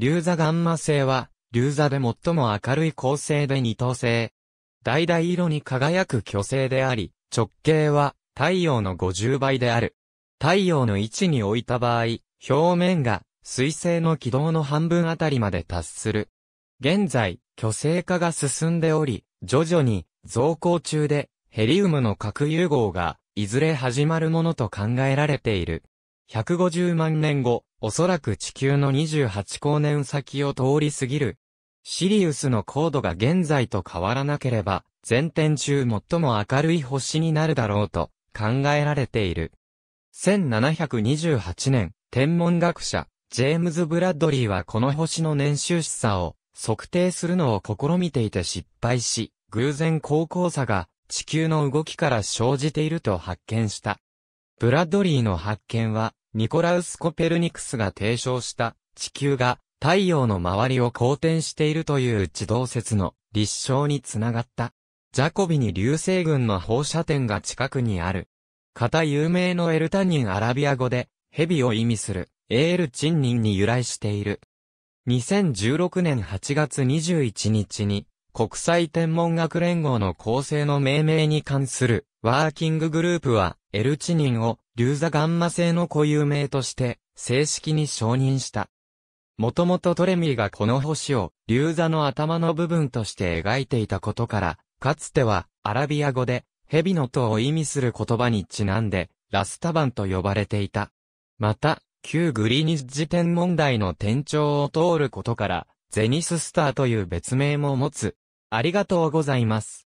流座ガンマ星は、流座で最も明るい恒星で二等星。橙色に輝く巨星であり、直径は太陽の50倍である。太陽の位置に置いた場合、表面が水星の軌道の半分あたりまで達する。現在、巨星化が進んでおり、徐々に増光中でヘリウムの核融合がいずれ始まるものと考えられている。150万年後、おそらく地球の28光年先を通り過ぎる。シリウスの高度が現在と変わらなければ、全天中最も明るい星になるだろうと考えられている。1728年、天文学者、ジェームズ・ブラッドリーはこの星の年収しさを測定するのを試みていて失敗し、偶然高校差が地球の動きから生じていると発見した。ブラッドリーの発見は、ニコラウス・コペルニクスが提唱した地球が太陽の周りを公転しているという地動説の立証につながった。ジャコビに流星群の放射点が近くにある。型有名のエルタニンアラビア語で、蛇を意味する、エールチンニンに由来している。2016年8月21日に、国際天文学連合の構成の命名に関する、ワーキンググループは、エルチニンをー座ガンマ製の固有名として正式に承認した。もともとトレミーがこの星をー座の頭の部分として描いていたことから、かつてはアラビア語で蛇の塔を意味する言葉にちなんでラスタバンと呼ばれていた。また、旧グリーニッジ天文台の天頂を通ることから、ゼニススターという別名も持つ。ありがとうございます。